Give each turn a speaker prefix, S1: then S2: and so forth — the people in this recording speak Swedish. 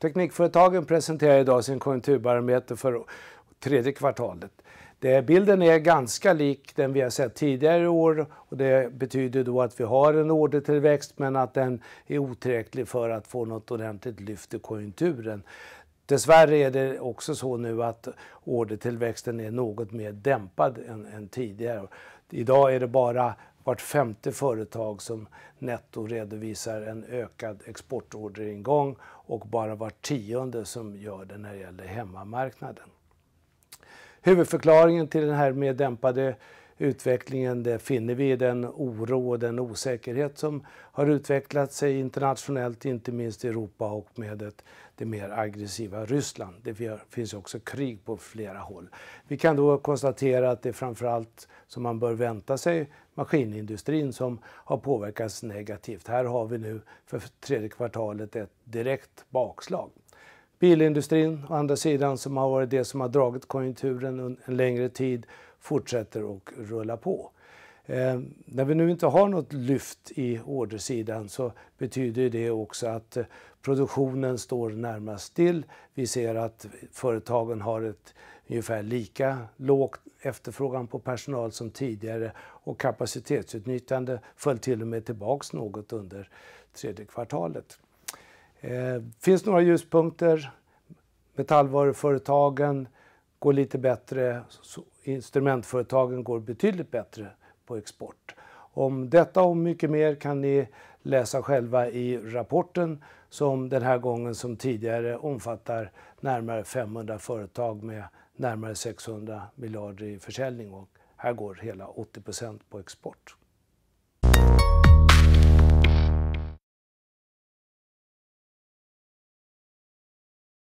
S1: Teknikföretagen presenterar idag sin konjunkturbarometer för tredje kvartalet. Det, bilden är ganska lik den vi har sett tidigare i år och det betyder då att vi har en ordertillväxt men att den är otillräcklig för att få något ordentligt lyft i konjunkturen. Dessvärre är det också så nu att ordertillväxten är något mer dämpad än, än tidigare. Idag är det bara vart femte företag som netto redovisar en ökad exportorderingång och bara vart tionde som gör det när det gäller hemmamarknaden. Huvudförklaringen till den här mer dämpade utvecklingen det finner vi i den oro och den osäkerhet som har utvecklat sig internationellt, inte minst i Europa och med ett, det mer aggressiva Ryssland. Det finns också krig på flera håll. Vi kan då konstatera att det är framförallt som man bör vänta sig maskinindustrin som har påverkats negativt. Här har vi nu för tredje kvartalet ett direkt bakslag. Bilindustrin å andra sidan som har varit det som har dragit konjunkturen en längre tid fortsätter att rulla på. Eh, när vi nu inte har något lyft i ordersidan så betyder det också att eh, produktionen står närmast still. Vi ser att företagen har ett ungefär lika lågt efterfrågan på personal som tidigare och kapacitetsutnyttjande föll till och med tillbaks något under tredje kvartalet. Eh, finns några ljuspunkter. Metallvaruföretagen, går lite bättre, instrumentföretagen går betydligt bättre på export. Om detta och mycket mer kan ni läsa själva i rapporten som den här gången som tidigare omfattar närmare 500 företag med närmare 600 miljarder i försäljning och här går hela 80 på export.